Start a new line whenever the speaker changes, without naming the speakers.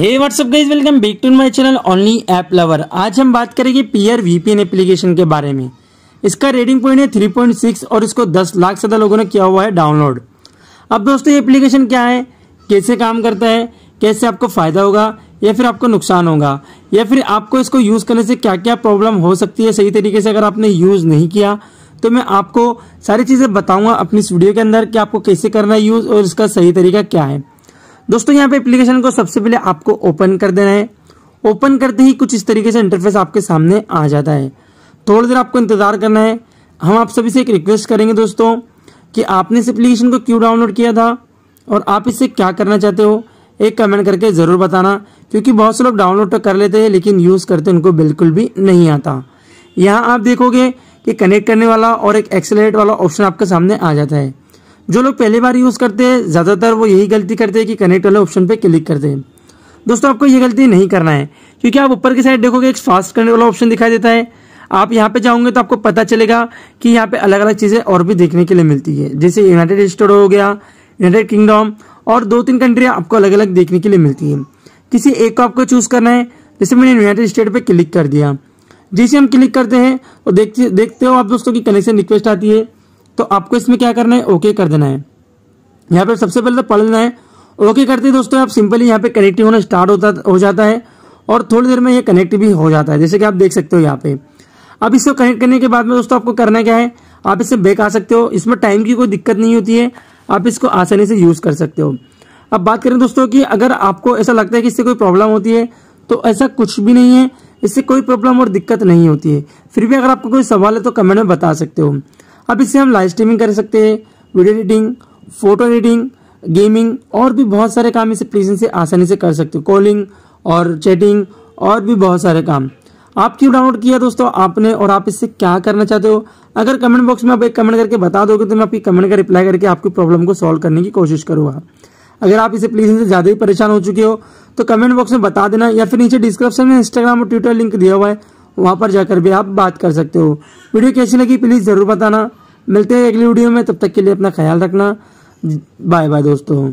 hey WhatsApp guys welcome back to my channel only app lover आज हम बात करेंगे पीयर वीपीएन एप्लीकेशन के बारे में इसका रेटिंग पॉइंट है 3.6 और इसको 10 लाख से ज़्यादा लोगों ने किया हुआ है डाउनलोड अब दोस्तों ये एप्लीकेशन क्या है कैसे काम करता है कैसे आपको फ़ायदा होगा या फिर आपको नुकसान होगा या फिर आपको इसको यूज़ करने से क्या क्या प्रॉब्लम हो सकती है सही तरीके से अगर आपने यूज़ नहीं किया तो मैं आपको सारी चीज़ें बताऊंगा अपनी इस वीडियो के अंदर कि आपको कैसे करना है यूज़ और इसका सही तरीका क्या है दोस्तों यहाँ पे एप्लीकेशन को सबसे पहले आपको ओपन कर देना है ओपन करते ही कुछ इस तरीके से इंटरफेस आपके सामने आ जाता है थोड़ी देर आपको इंतजार करना है हम आप सभी से एक रिक्वेस्ट करेंगे दोस्तों कि आपने इस एप्लीकेशन को क्यों डाउनलोड किया था और आप इससे क्या करना चाहते हो एक कमेंट करके ज़रूर बताना क्योंकि बहुत से लोग डाउनलोड तो कर लेते हैं लेकिन यूज़ करते उनको बिल्कुल भी नहीं आता यहाँ आप देखोगे कि कनेक्ट करने वाला और एक एक्सेलेट वाला ऑप्शन आपके सामने आ जाता है जो लोग पहली बार यूज़ करते हैं ज़्यादातर वो यही गलती करते हैं कि कनेक्ट वाले ऑप्शन पर क्लिक करते हैं दोस्तों आपको ये गलती नहीं करना है क्योंकि आप ऊपर की साइड देखोगे एक फास्ट करने वाला ऑप्शन दिखाई देता है आप यहाँ पे जाओगे तो आपको पता चलेगा कि यहाँ पे अलग अलग चीज़ें और भी देखने के लिए मिलती है जैसे यूनाइटेड स्टेट हो गया यूनाइटेड किंगडम और दो तीन कंट्रियाँ आपको अलग अलग देखने के लिए मिलती है किसी एक को आपको चूज़ करना है जैसे मैंने यूनाइटेड स्टेट पर क्लिक कर दिया जैसे हम क्लिक करते हैं और तो देखते देखते हो आप दोस्तों की कनेक्शन रिक्वेस्ट आती है तो आपको इसमें क्या करना है ओके कर देना है यहाँ पे सबसे पहले तो पढ़ लेना है ओके करते हैं दोस्तों आप सिंपली यहाँ पे कनेक्टिव होना स्टार्ट होता हो जाता है और थोड़ी देर में ये कनेक्ट भी हो जाता है जैसे कि आप देख सकते हो यहाँ पे अब इसको कनेक्ट करने के बाद में दोस्तों आपको करना क्या है आप इसे बैक आ सकते हो इसमें टाइम की कोई दिक्कत नहीं होती है आप इसको आसानी से यूज़ कर सकते हो अब बात करें दोस्तों कि अगर आपको ऐसा लगता है कि इससे कोई प्रॉब्लम होती है तो ऐसा कुछ भी नहीं है इससे कोई प्रॉब्लम और दिक्कत नहीं होती है फिर भी अगर आपको कोई सवाल है तो कमेंट में बता सकते हो अब इससे हम लाइव स्ट्रीमिंग कर सकते हैं video editing photo editing gaming और भी बहुत सारे काम इस एप्लीकेशन से आसानी से कर सकते हो कॉलिंग और चैटिंग और भी बहुत सारे काम आप क्यों डाउनलोड किया दोस्तों आपने और आप इससे क्या करना चाहते हो अगर कमेंट बॉक्स में आप एक कमेंट करके बता दोगे तो मैं आपकी कमेंट का रिप्लाई करके आपकी प्रॉब्लम को सॉल्व करने की कोशिश करूँगा अगर आप इस एप्लीकेशन से ज़्यादा ही परेशान हो चुके हो तो कमेंट बॉक्स में बता देना या फिर नीचे डिस्क्रिप्शन में इंस्टाग्राम और ट्विटर लिंक दिया हुआ है वहाँ पर जाकर भी आप बात कर सकते हो वीडियो कैसी लगी प्लीज़ ज़रूर बताना मिलते हैं अगली वीडियो में तब तक के लिए अपना ख्याल रखना बाय बाय दोस्तों